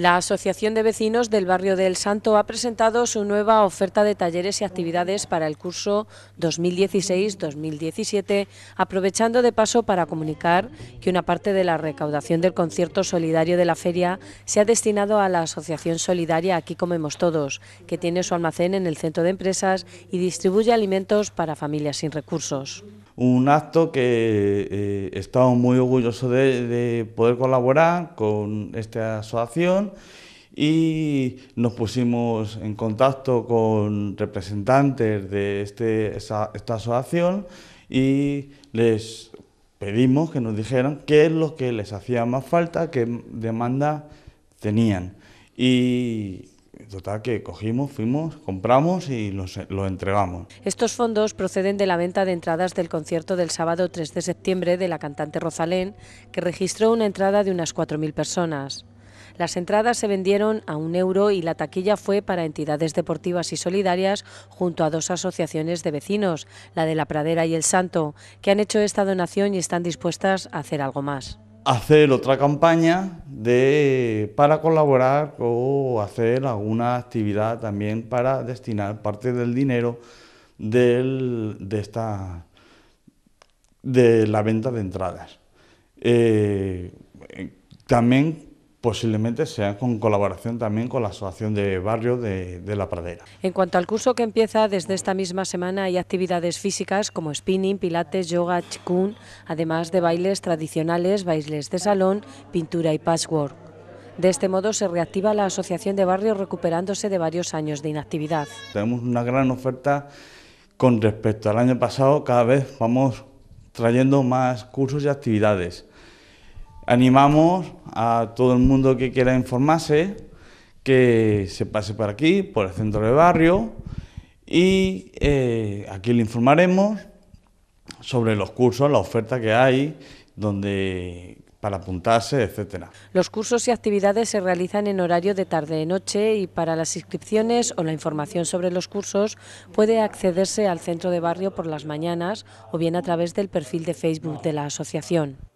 La Asociación de Vecinos del Barrio del Santo ha presentado su nueva oferta de talleres y actividades para el curso 2016-2017, aprovechando de paso para comunicar que una parte de la recaudación del concierto solidario de la feria se ha destinado a la Asociación Solidaria Aquí Comemos Todos, que tiene su almacén en el centro de empresas y distribuye alimentos para familias sin recursos un acto que eh, estaba muy orgulloso de, poder colaborar con esta asociación y nos pusimos en contacto con representantes de este, esta asociación y les pedimos que nos dijeran qué es lo que les hacía más falta, qué demanda tenían. Y Total que cogimos, fuimos, compramos y los, lo entregamos. Estos fondos proceden de la venta de entradas del concierto del sábado 3 de septiembre de la cantante Rosalén, que registró una entrada de unas 4.000 personas. Las entradas se vendieron a un euro y la taquilla fue para entidades deportivas y solidarias junto a dos asociaciones de vecinos, la de La Pradera y El Santo, que han hecho esta donación y están dispuestas a hacer algo más. Hacer otra campaña de, para colaborar o hacer alguna actividad también para destinar parte del dinero de, esta, de la venta de entradas. Eh, también posiblemente sea con colaboración también con la Asociación de Barrio de, La Pradera. En cuanto al curso que empieza desde esta misma semana, hay actividades físicas como spinning, pilates, yoga, chikun, además de bailes tradicionales, bailes de salón, pintura y patchwork. De este modo se reactiva la Asociación de barrio recuperándose de varios años de inactividad. Tenemos una gran oferta con respecto al año pasado, cada vez vamos trayendo más cursos y actividades. Animamos a todo el mundo que quiera informarse que se pase por aquí, por el centro de barrio, y eh, aquí le informaremos sobre los cursos, la oferta que hay, donde para apuntarse, etcétera. Los cursos y actividades se realizan en horario de tarde-noche y y para las inscripciones o la información sobre los cursos puede accederse al centro de barrio por las mañanas o bien a través del perfil de Facebook de la asociación.